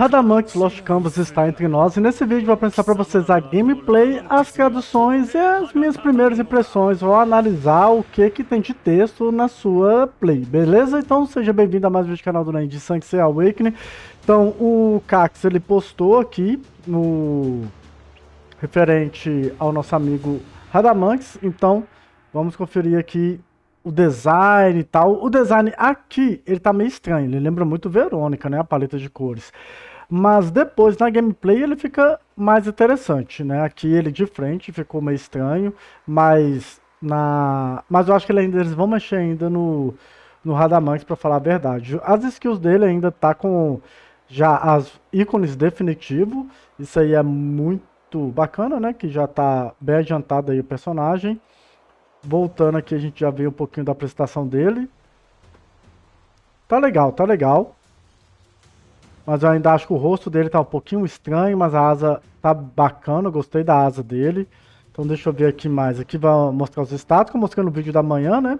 Radamante Lost Canvas está entre nós e nesse vídeo vou apresentar para vocês a gameplay, as traduções e as minhas primeiras impressões. Vou analisar o que que tem de texto na sua play, beleza? Então seja bem-vindo a mais um vídeo do canal do Nand Sanks Awakening. Então o Cax ele postou aqui no referente ao nosso amigo Radamantes, então vamos conferir aqui o design e tal. O design aqui, ele tá meio estranho, ele lembra muito Verônica, né, a paleta de cores. Mas depois na gameplay ele fica mais interessante, né? Aqui ele de frente ficou meio estranho, mas na, mas eu acho que ele ainda eles vão mexer ainda no no Radamanx para falar a verdade. As skills dele ainda tá com já as ícones definitivo. Isso aí é muito bacana, né? Que já tá bem adiantado aí o personagem. Voltando aqui, a gente já viu um pouquinho da apresentação dele. Tá legal, tá legal. Mas eu ainda acho que o rosto dele tá um pouquinho estranho, mas a asa tá bacana, gostei da asa dele. Então deixa eu ver aqui mais. Aqui vai mostrar os status, que eu mostrei no vídeo da manhã, né?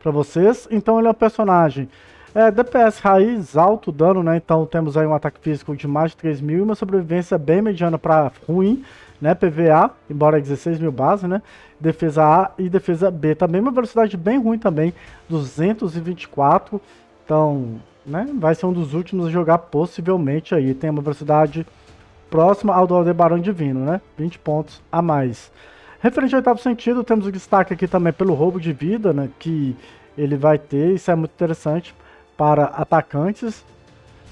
Pra vocês. Então ele é um personagem é, DPS raiz, alto dano, né? Então temos aí um ataque físico de mais de 3 mil e uma sobrevivência bem mediana para ruim, né? PVA, embora 16 mil base, né? Defesa A e defesa B também. Uma velocidade bem ruim também, 224. Então, né, vai ser um dos últimos a jogar possivelmente aí. Tem uma velocidade próxima ao do Aldebaran Divino, né? 20 pontos a mais. Referente ao oitavo sentido, temos o destaque aqui também pelo roubo de vida, né? Que ele vai ter, isso é muito interessante para atacantes.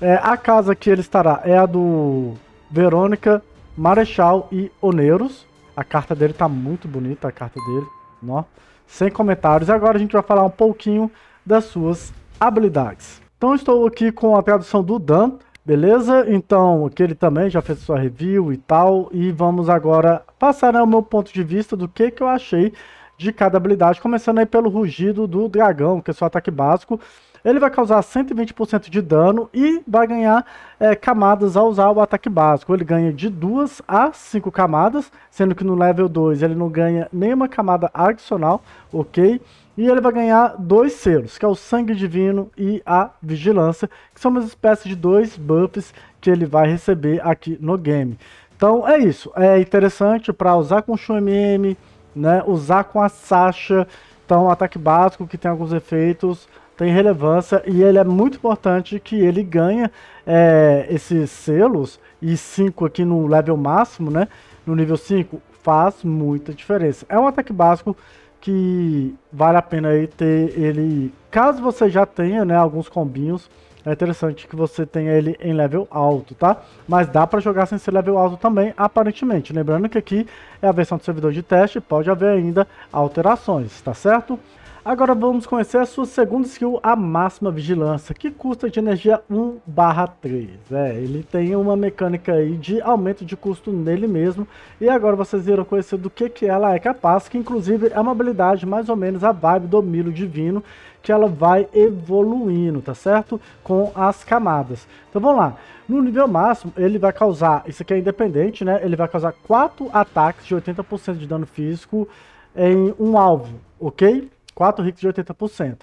É, a casa que ele estará é a do Verônica, Marechal e Oneiros. A carta dele tá muito bonita, a carta dele. Nó. Sem comentários. Agora a gente vai falar um pouquinho das suas habilidades. Então estou aqui com a tradução do Dan, beleza? Então, que ele também já fez sua review e tal, e vamos agora passar o meu ponto de vista do que, que eu achei de cada habilidade, começando aí pelo rugido do dragão, que é seu ataque básico. Ele vai causar 120% de dano e vai ganhar é, camadas ao usar o ataque básico. Ele ganha de 2 a 5 camadas, sendo que no level 2 ele não ganha nenhuma camada adicional, ok? E ele vai ganhar dois selos, que é o Sangue Divino e a Vigilância, que são uma espécie de dois buffs que ele vai receber aqui no game. Então é isso, é interessante para usar com o Shumm, né, usar com a Sasha, então ataque básico que tem alguns efeitos, tem relevância e ele é muito importante que ele ganha é, esses selos e 5 aqui no level máximo, né, no nível 5, faz muita diferença. É um ataque básico que vale a pena aí ter ele. Caso você já tenha né, alguns combinhos, é interessante que você tenha ele em level alto, tá? Mas dá para jogar sem ser level alto também, aparentemente. Lembrando que aqui é a versão do servidor de teste, pode haver ainda alterações, tá certo? Agora vamos conhecer a sua segunda skill, a máxima vigilância, que custa de energia 1 barra 3. É, ele tem uma mecânica aí de aumento de custo nele mesmo. E agora vocês irão conhecer do que, que ela é capaz, que inclusive é uma habilidade mais ou menos a vibe do Milo Divino, que ela vai evoluindo, tá certo? Com as camadas. Então vamos lá. No nível máximo, ele vai causar, isso aqui é independente, né? Ele vai causar 4 ataques de 80% de dano físico em um alvo, ok? 4 hits de 80%.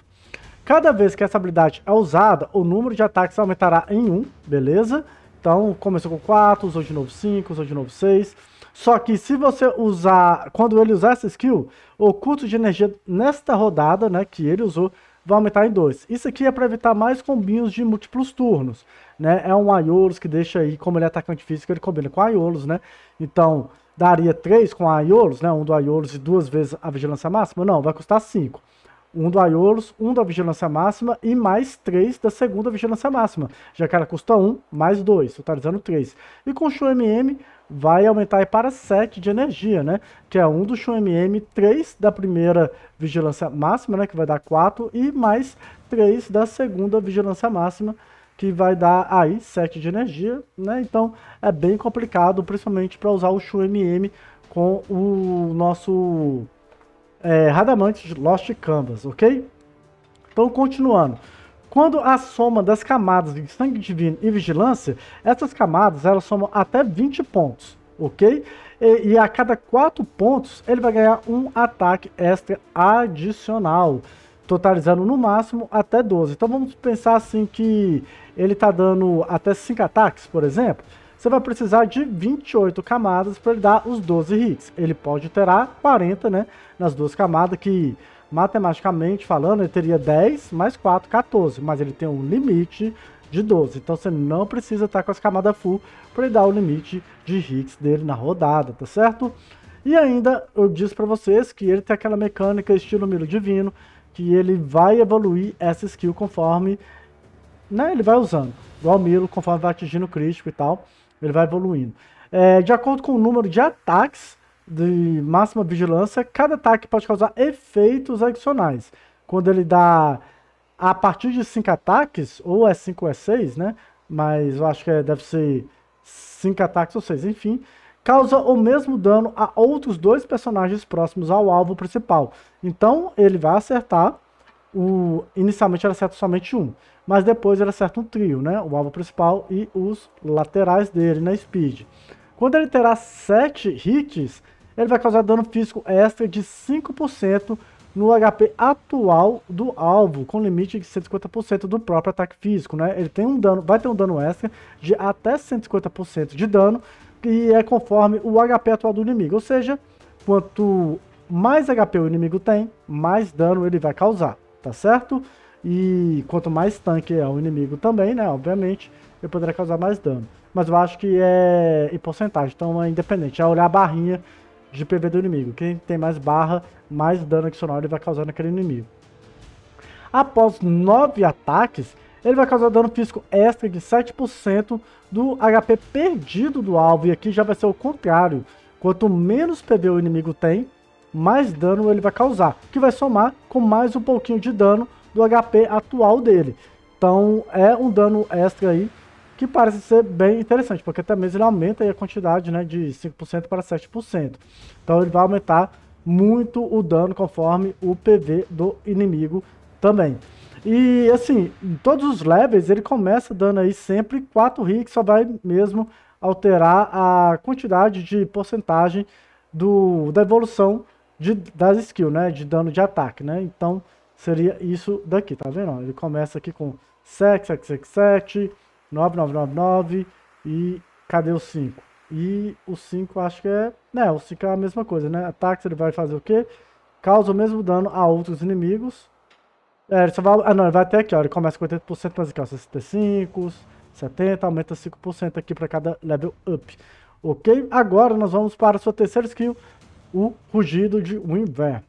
Cada vez que essa habilidade é usada, o número de ataques aumentará em 1, beleza? Então, começou com 4, usou de novo 5, usou de novo 6. Só que se você usar, quando ele usar essa skill, o custo de energia nesta rodada, né, que ele usou, vai aumentar em 2. Isso aqui é para evitar mais combinhos de múltiplos turnos, né? É um Aiolos que deixa aí, como ele é atacante físico, ele combina com Aiolos, né? Então, daria 3 com Aiolos, né? Um do Aiolos e duas vezes a vigilância máxima? Não, vai custar 5 um do Aiolos, um da Vigilância Máxima e mais três da segunda Vigilância Máxima. Já que ela custa um, mais dois, totalizando três. E com o Show MM vai aumentar para 7 de energia, né? Que é um do Show MM, 3 da primeira Vigilância Máxima, né? Que vai dar 4, e mais 3 da segunda Vigilância Máxima, que vai dar aí 7 de energia, né? Então é bem complicado, principalmente para usar o Show MM com o nosso é, Radamantes Lost Canvas, ok? Então, continuando. Quando a soma das camadas de sangue divino e vigilância, essas camadas elas somam até 20 pontos, ok? E, e a cada 4 pontos, ele vai ganhar um ataque extra adicional, totalizando no máximo até 12. Então vamos pensar assim que ele está dando até 5 ataques, por exemplo você vai precisar de 28 camadas para ele dar os 12 hits. Ele pode terá 40, né? Nas duas camadas, que matematicamente falando, ele teria 10 mais 4, 14. Mas ele tem um limite de 12. Então você não precisa estar tá com as camadas full para ele dar o limite de hits dele na rodada, tá certo? E ainda eu disse para vocês que ele tem aquela mecânica estilo Miro Divino, que ele vai evoluir essa skill conforme né, ele vai usando. Igual o milo conforme vai atingindo o crítico e tal. Ele vai evoluindo. É, de acordo com o número de ataques de máxima vigilância, cada ataque pode causar efeitos adicionais. Quando ele dá a partir de 5 ataques, ou é 5 ou é 6, né? Mas eu acho que é, deve ser 5 ataques ou 6, enfim. Causa o mesmo dano a outros dois personagens próximos ao alvo principal. Então ele vai acertar o, inicialmente era certo somente um, mas depois era certo um trio, né? O alvo principal e os laterais dele na speed. Quando ele terá 7 hits, ele vai causar dano físico extra de 5% no HP atual do alvo, com limite de 150% do próprio ataque físico, né? Ele tem um dano, vai ter um dano extra de até 150% de dano, e é conforme o HP atual do inimigo, ou seja, quanto mais HP o inimigo tem, mais dano ele vai causar tá certo? E quanto mais tanque é o inimigo também, né? Obviamente, eu poderá causar mais dano. Mas eu acho que é em porcentagem, então é independente. É olhar a barrinha de PV do inimigo. Quem tem mais barra, mais dano adicional ele vai causar naquele inimigo. Após 9 ataques, ele vai causar dano físico extra de 7% do HP perdido do alvo. E aqui já vai ser o contrário. Quanto menos PV o inimigo tem, mais dano ele vai causar, que vai somar com mais um pouquinho de dano do HP atual dele. Então é um dano extra aí que parece ser bem interessante, porque até mesmo ele aumenta a quantidade né, de 5% para 7%. Então ele vai aumentar muito o dano conforme o PV do inimigo também. E assim, em todos os levels ele começa dando aí sempre 4 hits, só vai mesmo alterar a quantidade de porcentagem do, da evolução de, das skills, né? De dano de ataque, né? Então, seria isso daqui, tá vendo? Ele começa aqui com 7, 7, 7, 7, 9, 9, 9, 9 e cadê o 5? E o 5 acho que é, né, o 5 é a mesma coisa, né? Ataque ele vai fazer o quê? Causa o mesmo dano a outros inimigos. É, ele só vai, ah não, ele vai até aqui, ó, ele começa com 80%, mas aqui ó, 65, 70, aumenta 5% aqui para cada level up. Ok? Agora nós vamos para a sua terceira skill, o Rugido de Winver.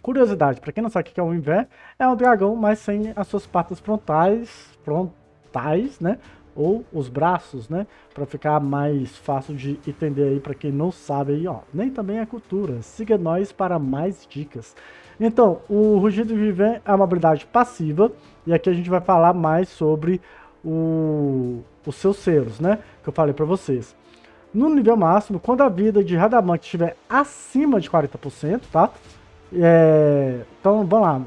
Curiosidade, para quem não sabe o que é o Winver, é um dragão, mas sem as suas patas frontais, frontais, né? Ou os braços, né? Para ficar mais fácil de entender aí para quem não sabe aí, ó. Nem também a cultura. Siga nós para mais dicas. Então, o Rugido de Winver é uma habilidade passiva e aqui a gente vai falar mais sobre o, os seus selos, né? Que eu falei para vocês no nível máximo, quando a vida de Radamante estiver acima de 40%, tá? É... Então, vamos lá.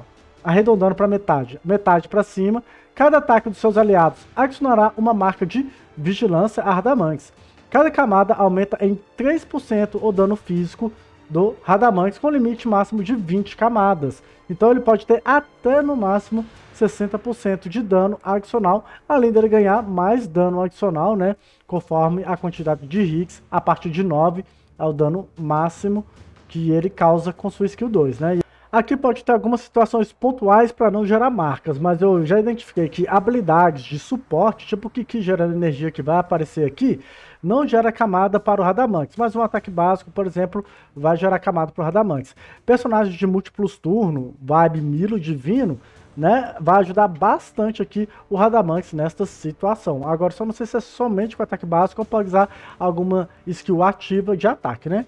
Arredondando para metade. Metade para cima. Cada ataque dos seus aliados adicionará uma marca de vigilância a Radamantes. Cada camada aumenta em 3% o dano físico do Radamantes, com limite máximo de 20 camadas. Então ele pode ter até no máximo 60% de dano adicional, além dele ganhar mais dano adicional, né? Conforme a quantidade de hits, a partir de 9 é o dano máximo que ele causa com sua skill 2, né? Aqui pode ter algumas situações pontuais para não gerar marcas, mas eu já identifiquei que habilidades de suporte, tipo o que gera energia que vai aparecer aqui, não gera camada para o Radamantes, mas um ataque básico, por exemplo, vai gerar camada para o Radamantes. Personagens de múltiplos turno, vibe Milo Divino, né, vai ajudar bastante aqui o Radamanx nesta situação. Agora, só não sei se é somente com ataque básico ou pode usar alguma skill ativa de ataque, né?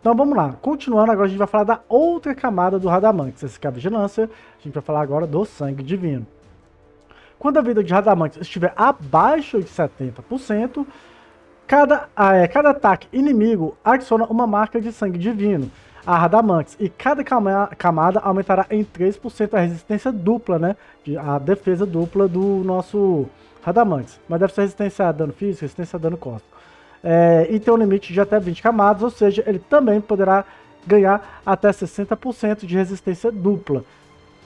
Então vamos lá, continuando, agora a gente vai falar da outra camada do Radamanx, esse que é a Vigilância, a gente vai falar agora do Sangue Divino. Quando a vida de Radamanx estiver abaixo de 70%, cada, é, cada ataque inimigo adiciona uma marca de Sangue Divino a Radamantis. e cada camada aumentará em 3% a resistência dupla, né? A defesa dupla do nosso Radamantis. Mas deve ser resistência a dano físico, resistência a dano cósmico. É, e tem um limite de até 20 camadas, ou seja, ele também poderá ganhar até 60% de resistência dupla.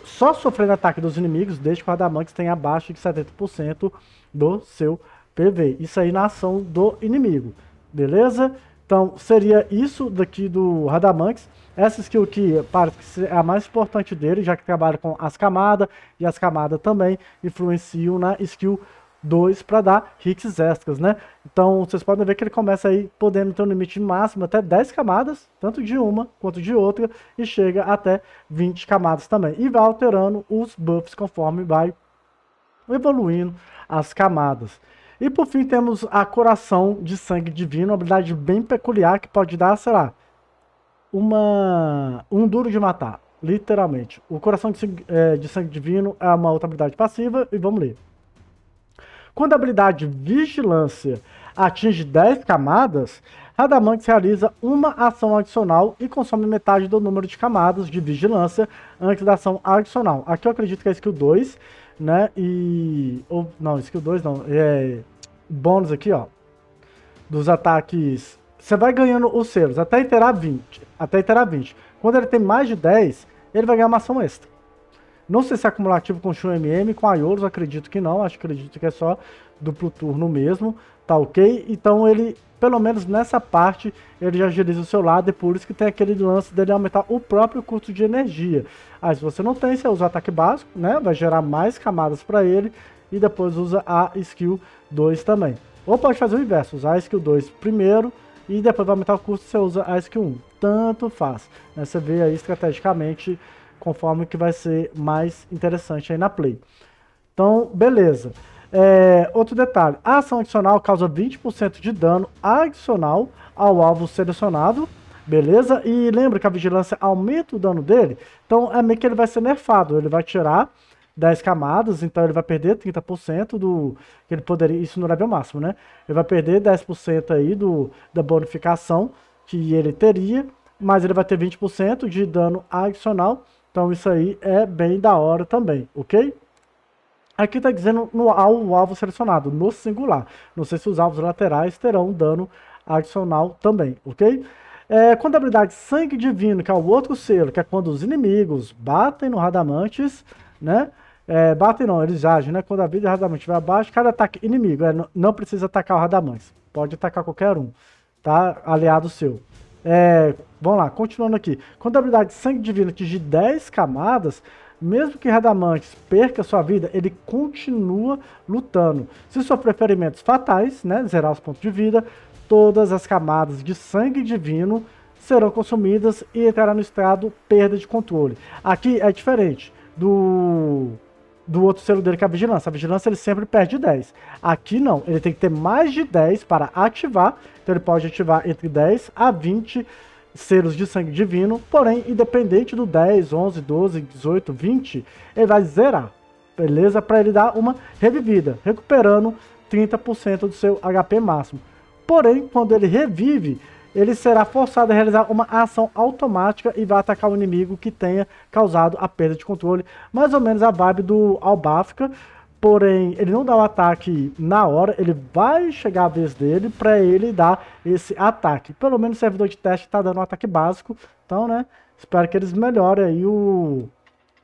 Só sofrendo ataque dos inimigos, desde que o Radamantis tenha abaixo de 70% do seu PV. Isso aí na ação do inimigo, beleza? Então, seria isso daqui do Radamanx. Essa skill que parece é a mais importante dele, já que trabalha com as camadas, e as camadas também influenciam na skill 2 para dar hits extras, né? Então, vocês podem ver que ele começa aí podendo ter um limite máximo até 10 camadas, tanto de uma quanto de outra, e chega até 20 camadas também. E vai alterando os buffs conforme vai evoluindo as camadas. E por fim temos a Coração de Sangue Divino, uma habilidade bem peculiar que pode dar, sei lá, uma, um duro de matar, literalmente. O Coração de Sangue, é, de Sangue Divino é uma outra habilidade passiva e vamos ler. Quando a habilidade Vigilância atinge 10 camadas, Radamanx realiza uma ação adicional e consome metade do número de camadas de vigilância antes da ação adicional. Aqui eu acredito que é skill 2, né? E. Ou, não, skill 2 não. É. Bônus aqui, ó. Dos ataques. Você vai ganhando os selos até iterar 20. Até iterar 20. Quando ele tem mais de 10, ele vai ganhar uma ação extra. Não sei se é acumulativo com o MM, com a Ioros, acredito que não. Acho que acredito que é só duplo turno mesmo tá ok? Então ele, pelo menos nessa parte, ele já agiliza o seu lado e por isso que tem aquele lance dele aumentar o próprio custo de energia. Aí se você não tem, você usa o ataque básico, né? Vai gerar mais camadas para ele e depois usa a skill 2 também. Ou pode fazer o inverso, usar a skill 2 primeiro e depois vai aumentar o custo, você usa a skill 1. Tanto faz. Né? Você vê aí estrategicamente conforme que vai ser mais interessante aí na play. Então, beleza. É, outro detalhe: a ação adicional causa 20% de dano adicional ao alvo selecionado, beleza? E lembra que a vigilância aumenta o dano dele, então é meio que ele vai ser nerfado, ele vai tirar 10 camadas, então ele vai perder 30% do que ele poderia, isso no level máximo, né? Ele vai perder 10% aí do da bonificação que ele teria, mas ele vai ter 20% de dano adicional. Então isso aí é bem da hora também, OK? Aqui está dizendo no, ao alvo selecionado, no singular. Não sei se os alvos laterais terão dano adicional também, ok? É, quando a habilidade Sangue Divino, que é o outro selo, que é quando os inimigos batem no Radamantes, né? É, batem não, eles agem, né? Quando a vida do Radamantes vai abaixo, cada ataque inimigo, é, não precisa atacar o Radamantes, pode atacar qualquer um, tá? Aliado seu. É, vamos lá, continuando aqui. Quando a habilidade Sangue Divino atingir 10 camadas, mesmo que Radamantes perca sua vida, ele continua lutando. Se sofrer ferimentos fatais, né, zerar os pontos de vida, todas as camadas de sangue divino serão consumidas e entrará no estado perda de controle. Aqui é diferente do do outro selo dele que é a vigilância. A vigilância ele sempre perde 10. Aqui não, ele tem que ter mais de 10 para ativar. Então ele pode ativar entre 10 a 20 Seres de sangue divino, porém, independente do 10, 11, 12, 18, 20, ele vai zerar, beleza? Para ele dar uma revivida, recuperando 30% do seu HP máximo. Porém, quando ele revive, ele será forçado a realizar uma ação automática e vai atacar o inimigo que tenha causado a perda de controle. Mais ou menos a vibe do Albafka, Porém, ele não dá o ataque na hora, ele vai chegar a vez dele para ele dar esse ataque. Pelo menos o servidor de teste está dando um ataque básico, então, né? Espero que eles melhorem aí o,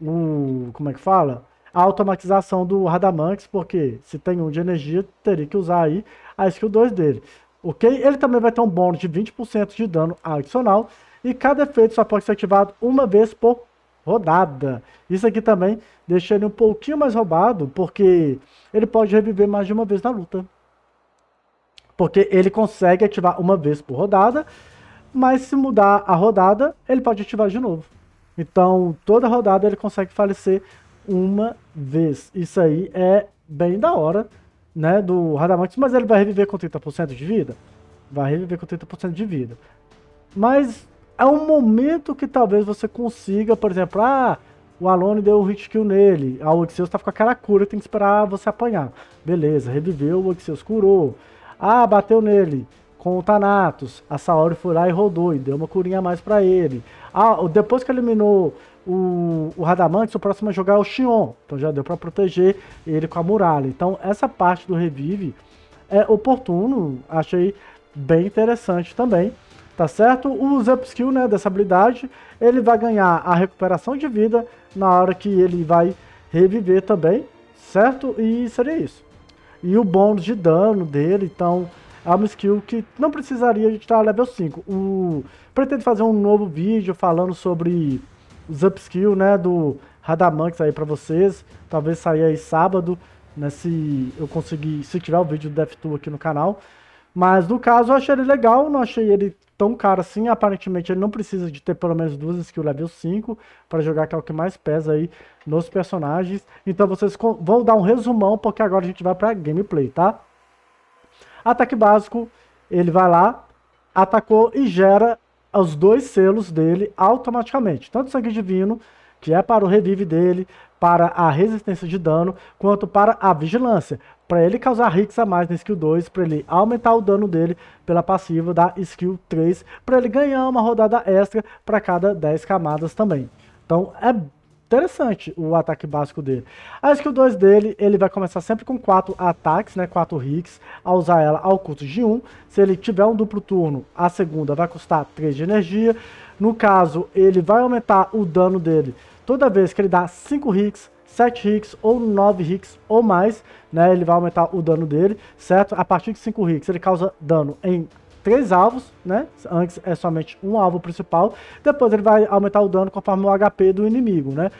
o como é que fala? A automatização do Radamanx, porque se tem um de energia, teria que usar aí a skill 2 dele, ok? Ele também vai ter um bônus de 20% de dano adicional e cada efeito só pode ser ativado uma vez por rodada. Isso aqui também deixa ele um pouquinho mais roubado, porque ele pode reviver mais de uma vez na luta. Porque ele consegue ativar uma vez por rodada, mas se mudar a rodada, ele pode ativar de novo. Então, toda rodada ele consegue falecer uma vez. Isso aí é bem da hora, né, do Radamax, mas ele vai reviver com 30% de vida? Vai reviver com 30% de vida. Mas é um momento que talvez você consiga, por exemplo, ah, o Alone deu um hit kill nele, a Oxeus tá com aquela cura, tem que esperar você apanhar. Beleza, reviveu, o Oxeus curou. Ah, bateu nele com o Thanatos, a Saori foi lá e rodou e deu uma curinha a mais para ele. Ah, depois que eliminou o, o Radamantes, o próximo a jogar é o Shion, então já deu para proteger ele com a muralha. Então essa parte do revive é oportuno, achei bem interessante também tá certo? Os upskill, né, dessa habilidade, ele vai ganhar a recuperação de vida na hora que ele vai reviver também, certo? E seria isso. E o bônus de dano dele, então, é uma skill que não precisaria de estar level 5. O... Pretendo fazer um novo vídeo falando sobre os upskill, né, do Radamanx aí pra vocês, talvez saia aí sábado, né, se eu conseguir, se tiver o vídeo do DevTool aqui no canal, mas no caso eu achei ele legal, não achei ele tão caro assim. Aparentemente ele não precisa de ter pelo menos duas skills level 5 para jogar, que é o que mais pesa aí nos personagens. Então vocês vão dar um resumão, porque agora a gente vai para gameplay, tá? Ataque básico, ele vai lá, atacou e gera os dois selos dele automaticamente. Tanto sangue divino que é para o revive dele, para a resistência de dano, quanto para a vigilância, para ele causar hits a mais na skill 2, para ele aumentar o dano dele pela passiva da skill 3, para ele ganhar uma rodada extra para cada 10 camadas também. Então é interessante o ataque básico dele. A skill 2 dele, ele vai começar sempre com 4 ataques, né, 4 hits, a usar ela ao custo de 1. Um. Se ele tiver um duplo turno, a segunda vai custar 3 de energia. No caso, ele vai aumentar o dano dele toda vez que ele dá 5 hits, 7 hits ou 9 hits ou mais, né, ele vai aumentar o dano dele, certo? A partir de 5 hits ele causa dano em três alvos, né? Antes é somente um alvo principal. Depois ele vai aumentar o dano conforme o HP do inimigo, né?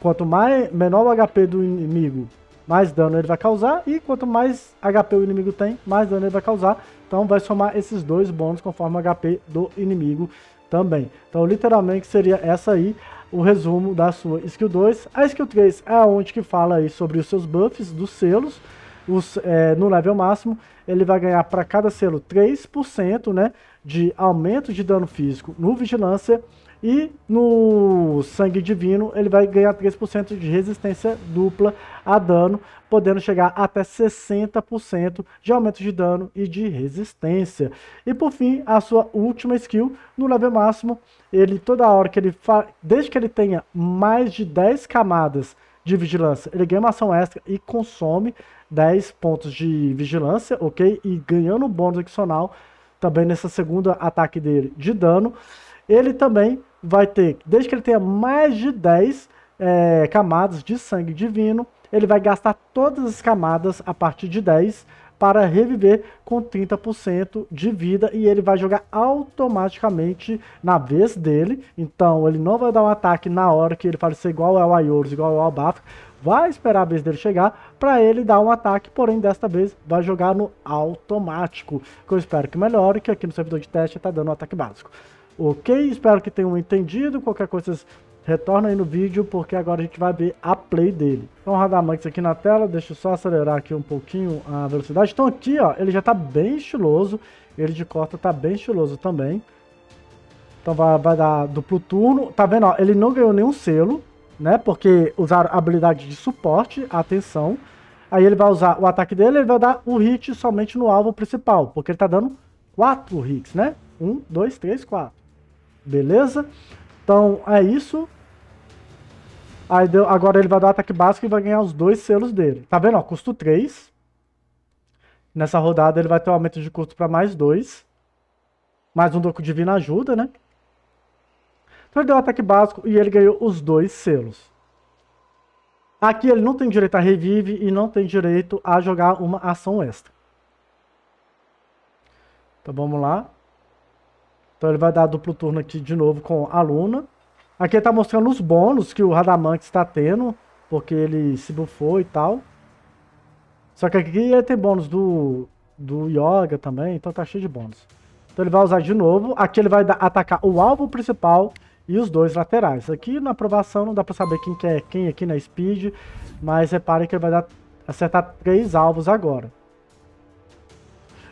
Quanto mais, menor o HP do inimigo, mais dano ele vai causar. E quanto mais HP o inimigo tem, mais dano ele vai causar. Então vai somar esses dois bônus conforme o HP do inimigo também. Então literalmente seria essa aí o resumo da sua skill 2. A skill 3 é onde que fala aí sobre os seus buffs dos selos. Os, é, no level máximo, ele vai ganhar para cada selo 3% né, de aumento de dano físico no Vigilância e no sangue divino ele vai ganhar 3% de resistência dupla a dano, podendo chegar até 60% de aumento de dano e de resistência. E por fim, a sua última skill no level máximo, ele toda hora que ele fa... desde que ele tenha mais de 10 camadas de vigilância, ele ganha uma ação extra e consome 10 pontos de vigilância, ok? E ganhando um bônus adicional também nessa segunda ataque dele de dano ele também vai ter, desde que ele tenha mais de 10 é, camadas de sangue divino, ele vai gastar todas as camadas a partir de 10 para reviver com 30% de vida e ele vai jogar automaticamente na vez dele. Então ele não vai dar um ataque na hora que ele falecer igual ao Ayurus, igual ao Albaf. Vai esperar a vez dele chegar para ele dar um ataque, porém desta vez vai jogar no automático. Que eu espero que melhore, que aqui no servidor de teste está dando um ataque básico. Ok? Espero que tenham entendido. Qualquer coisa, vocês retornam aí no vídeo, porque agora a gente vai ver a play dele. Então, Radamax aqui na tela, deixa eu só acelerar aqui um pouquinho a velocidade. Então aqui, ó, ele já tá bem estiloso. Ele de corta tá bem estiloso também. Então vai, vai dar duplo turno. Tá vendo, ó, ele não ganhou nenhum selo, né? Porque usaram a habilidade de suporte, atenção. Aí ele vai usar o ataque dele, ele vai dar um hit somente no alvo principal, porque ele tá dando 4 hits, né? 1, 2, 3, 4. Beleza? Então é isso. Aí deu, agora ele vai dar ataque básico e vai ganhar os dois selos dele. Tá vendo? Ó, custo 3. Nessa rodada ele vai ter um aumento de custo para mais 2. Mais um Doco Divina ajuda, né? Então ele deu um ataque básico e ele ganhou os dois selos. Aqui ele não tem direito a revive e não tem direito a jogar uma ação extra. Então vamos lá. Então ele vai dar duplo turno aqui de novo com a Luna. Aqui ele tá mostrando os bônus que o Radamante está tendo, porque ele se bufou e tal. Só que aqui ele tem bônus do, do Yoga também, então tá cheio de bônus. Então ele vai usar de novo. Aqui ele vai atacar o alvo principal e os dois laterais. Aqui na aprovação não dá pra saber quem que é quem aqui na Speed, mas reparem que ele vai dar, acertar três alvos agora.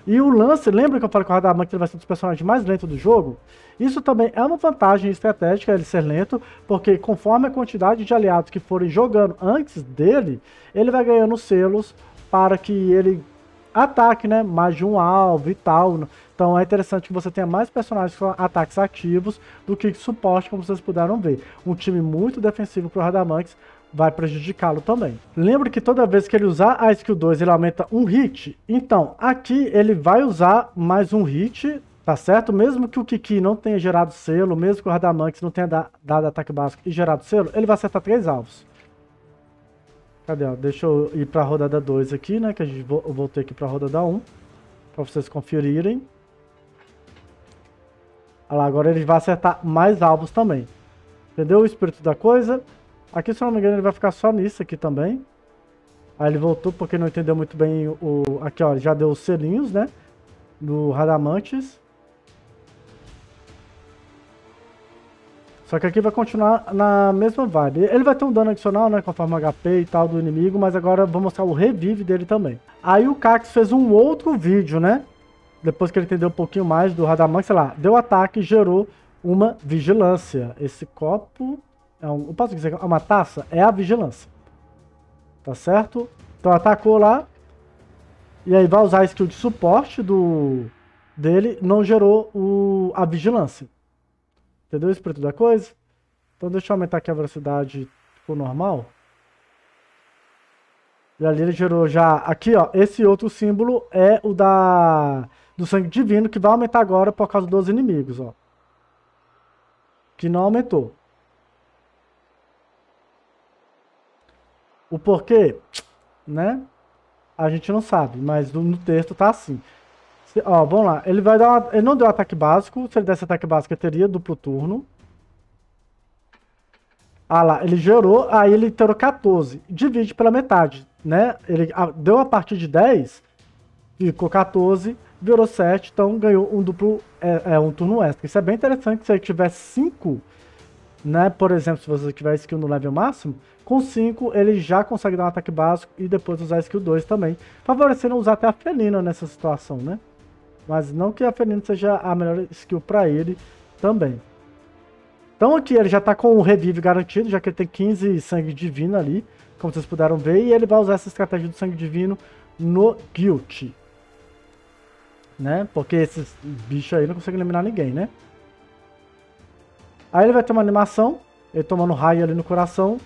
E o lance, lembra que eu falei que o Radaman que ele vai ser um dos personagens mais lentos do jogo? Isso também é uma vantagem estratégica ele ser lento, porque conforme a quantidade de aliados que forem jogando antes dele, ele vai ganhando selos para que ele ataque, né? Mais de um alvo e tal. Então é interessante que você tenha mais personagens com ataques ativos do que suporte, como vocês puderam ver. Um time muito defensivo para o Radamanx, vai prejudicá-lo também. Lembra que toda vez que ele usar a skill 2, ele aumenta um hit? Então, aqui ele vai usar mais um hit, tá certo? Mesmo que o Kiki não tenha gerado selo, mesmo que o Radamanx não tenha dado ataque básico e gerado selo, ele vai acertar três alvos. Cadê? Deixa eu ir para a rodada 2 aqui, né? Que a gente vo eu voltei aqui para a rodada 1, um, para vocês conferirem. Olha lá, agora ele vai acertar mais alvos também. Entendeu o espírito da coisa? Aqui, se não me engano, ele vai ficar só nisso aqui também. Aí ele voltou porque não entendeu muito bem o... Aqui, ó, já deu os selinhos, né? Do Radamantes. Só que aqui vai continuar na mesma vibe. Ele vai ter um dano adicional, né? Conforme forma HP e tal do inimigo, mas agora vou mostrar o revive dele também. Aí o Cax fez um outro vídeo, né? Depois que ele entendeu um pouquinho mais do Radamantes, sei lá, deu ataque e gerou uma vigilância. Esse copo é um, eu posso dizer que é uma taça, é a vigilância. Tá certo? Então atacou lá, e aí vai usar a skill de suporte do dele, não gerou o, a vigilância. Entendeu o espírito da coisa? Então deixa eu aumentar aqui a velocidade pro normal. E ali ele gerou já, aqui ó, esse outro símbolo é o da do sangue divino, que vai aumentar agora por causa dos inimigos, ó. Que não aumentou. O porquê, né? A gente não sabe, mas no texto tá assim. Se, ó, vamos lá. Ele vai dar uma, Ele não deu ataque básico. Se ele desse ataque básico, ele teria duplo turno. Ah lá, ele gerou, aí ele tirou 14. Divide pela metade, né? Ele ah, deu a partir de 10, ficou 14, virou 7, então ganhou um duplo, é, é um turno extra. Isso é bem interessante, se ele tiver 5... Cinco né? Por exemplo, se você tiver skill no level máximo, com 5 ele já consegue dar um ataque básico e depois usar skill 2 também, favorecendo usar até a Felina nessa situação, né? Mas não que a Felina seja a melhor skill para ele também. Então aqui ele já está com o revive garantido, já que ele tem 15 sangue divino ali, como vocês puderam ver, e ele vai usar essa estratégia do sangue divino no Guilty. Né? Porque esses bichos aí não conseguem eliminar ninguém, né? Aí ele vai ter uma animação, ele tomando raio ali no coração,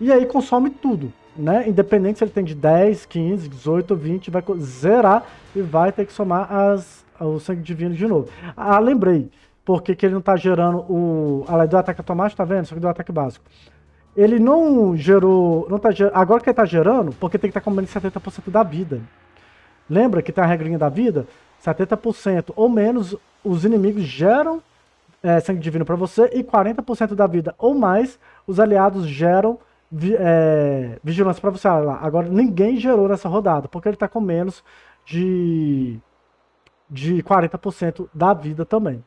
e aí consome tudo, né? Independente se ele tem de 10, 15, 18, 20, vai zerar e vai ter que somar as, o sangue divino de novo. Ah, lembrei, porque que ele não tá gerando o. A ah, lei é do ataque automático, tá vendo? Só que do ataque básico. Ele não gerou. Não tá ger... Agora que ele tá gerando, porque tem que estar com menos 70% da vida. Lembra que tem a regrinha da vida? 70% ou menos os inimigos geram é, sangue divino para você e 40% da vida ou mais, os aliados geram vi, é, vigilância para você. lá. Agora, ninguém gerou nessa rodada, porque ele está com menos de, de 40% da vida também.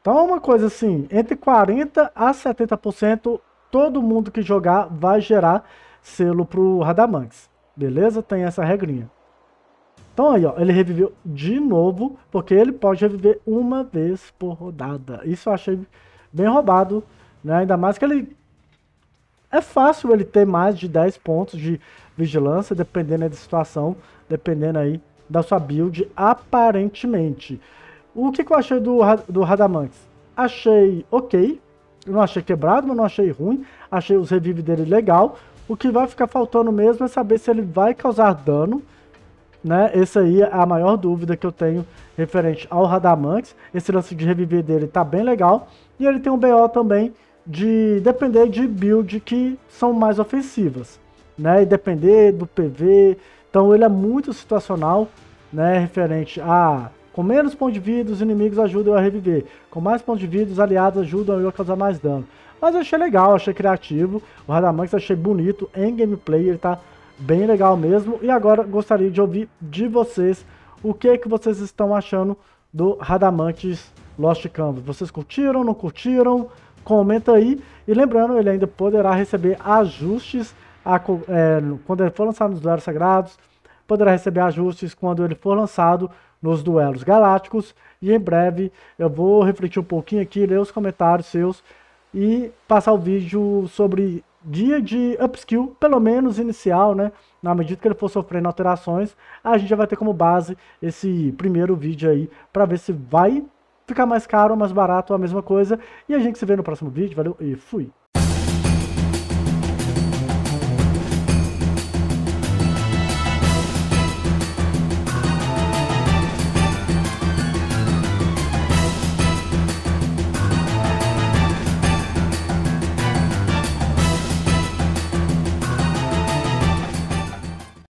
Então é uma coisa assim, entre 40% a 70%, todo mundo que jogar vai gerar selo pro Radamanx. Beleza? Tem essa regrinha. Então aí, ó, ele reviveu de novo, porque ele pode reviver uma vez por rodada. Isso eu achei bem roubado, né? Ainda mais que ele... É fácil ele ter mais de 10 pontos de vigilância, dependendo da situação, dependendo aí da sua build, aparentemente. O que, que eu achei do, do Radamanx? Achei ok, eu não achei quebrado, mas não achei ruim, achei os revives dele legal. O que vai ficar faltando mesmo é saber se ele vai causar dano, né? Essa aí é a maior dúvida que eu tenho referente ao Radamanx. Esse lance de reviver dele tá bem legal. E ele tem um BO também de depender de build que são mais ofensivas, né? E depender do PV. Então ele é muito situacional, né? Referente a com menos pontos de vida, os inimigos ajudam a reviver. Com mais pontos de vida, os aliados ajudam eu a causar mais dano. Mas eu achei legal, achei criativo. O Radamanx achei bonito em gameplay, ele tá bem legal mesmo. E agora gostaria de ouvir de vocês o que, que vocês estão achando do Radamantes Lost Canvas. Vocês curtiram, não curtiram? Comenta aí. E lembrando, ele ainda poderá receber ajustes a, é, quando ele for lançado nos duelos sagrados, poderá receber ajustes quando ele for lançado nos duelos galácticos. E em breve eu vou refletir um pouquinho aqui, ler os comentários seus e passar o vídeo sobre guia de upskill, pelo menos inicial, né? Na medida que ele for sofrendo alterações, a gente já vai ter como base esse primeiro vídeo aí para ver se vai ficar mais caro, mais barato, a mesma coisa. E a gente se vê no próximo vídeo. Valeu e fui!